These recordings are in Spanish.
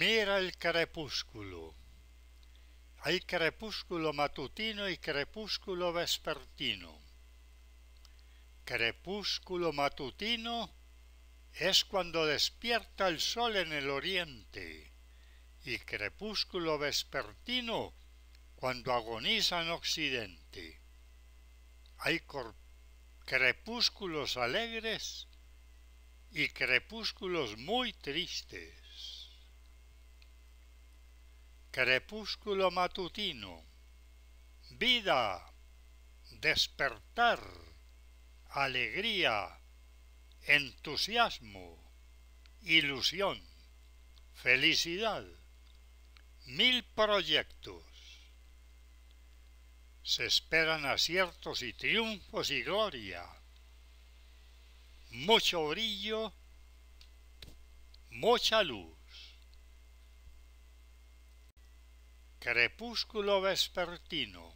Mira el crepúsculo. Hay crepúsculo matutino y crepúsculo vespertino. Crepúsculo matutino es cuando despierta el sol en el oriente y crepúsculo vespertino cuando agoniza en occidente. Hay crepúsculos alegres y crepúsculos muy tristes. Crepúsculo matutino. Vida. Despertar. Alegría. Entusiasmo. Ilusión. Felicidad. Mil proyectos. Se esperan aciertos y triunfos y gloria. Mucho brillo. Mucha luz. crepúsculo vespertino,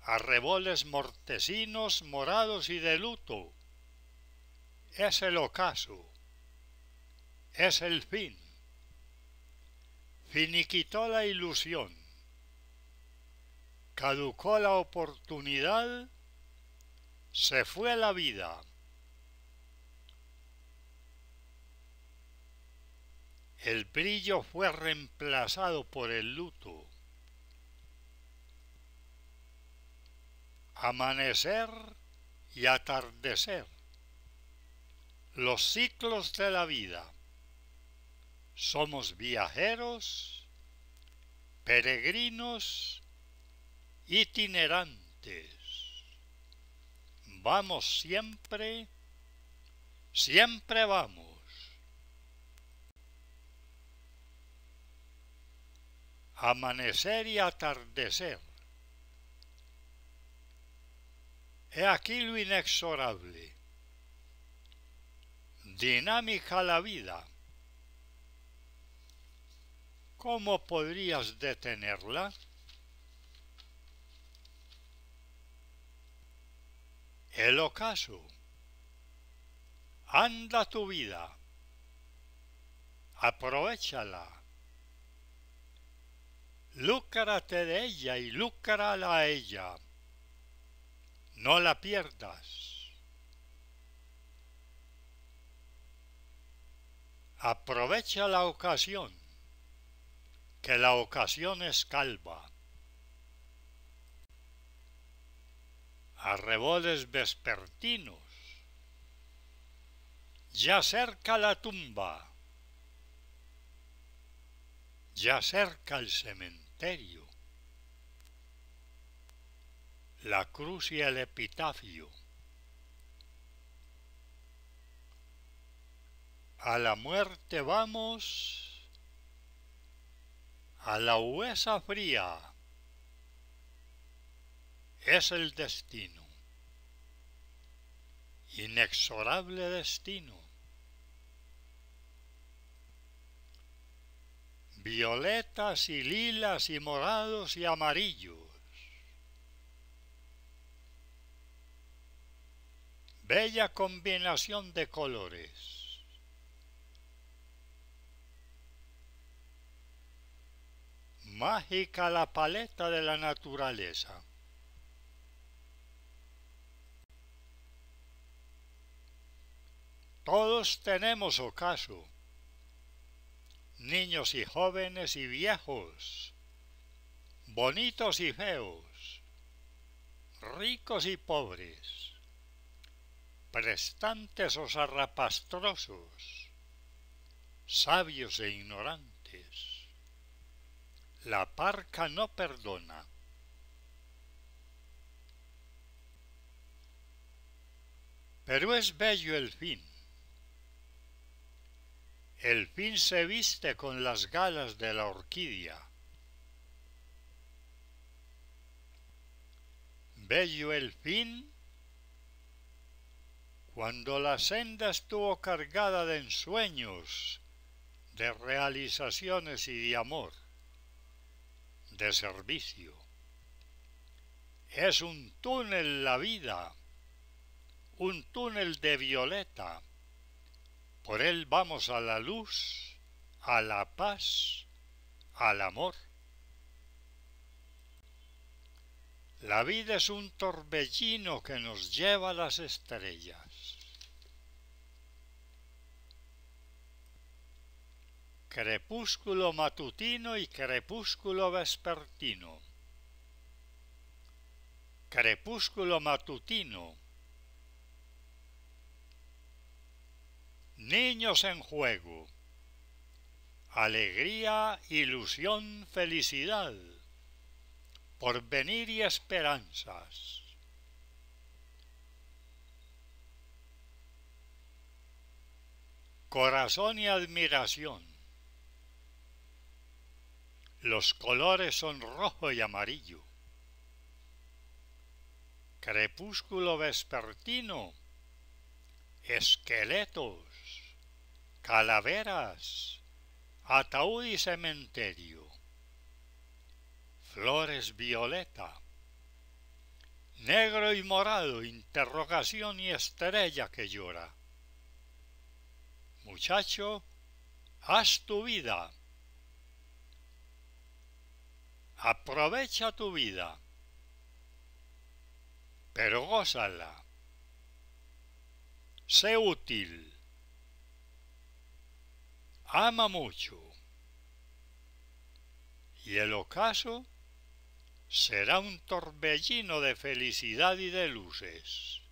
arreboles mortesinos, morados y de luto, es el ocaso, es el fin, finiquitó la ilusión, caducó la oportunidad, se fue la vida. El brillo fue reemplazado por el luto. Amanecer y atardecer. Los ciclos de la vida. Somos viajeros, peregrinos, itinerantes. Vamos siempre, siempre vamos. amanecer y atardecer. He aquí lo inexorable. Dinámica la vida. ¿Cómo podrías detenerla? El ocaso. Anda tu vida. Aprovechala Lúcrate de ella y lúcrala a ella. No la pierdas. Aprovecha la ocasión, que la ocasión es calva. Arreboles vespertinos. Ya cerca la tumba. Ya cerca el cemento la cruz y el epitafio. A la muerte vamos, a la huesa fría, es el destino, inexorable destino. violetas y lilas y morados y amarillos. Bella combinación de colores. mágica la paleta de la naturaleza. Todos tenemos ocaso niños y jóvenes y viejos, bonitos y feos, ricos y pobres, prestantes o zarrapastrosos, sabios e ignorantes. La parca no perdona. Pero es bello el fin el fin se viste con las galas de la orquídea. Bello el fin cuando la senda estuvo cargada de ensueños, de realizaciones y de amor, de servicio. Es un túnel la vida, un túnel de violeta, por él vamos a la luz, a la paz, al amor. La vida es un torbellino que nos lleva a las estrellas. Crepúsculo matutino y crepúsculo vespertino. Crepúsculo matutino Niños en juego. Alegría, ilusión, felicidad. Porvenir y esperanzas. Corazón y admiración. Los colores son rojo y amarillo. Crepúsculo vespertino esqueletos, calaveras, ataúd y cementerio, flores violeta, negro y morado, interrogación y estrella que llora. Muchacho, haz tu vida. Aprovecha tu vida, pero gózala Sé útil. Ama mucho. Y el ocaso será un torbellino de felicidad y de luces.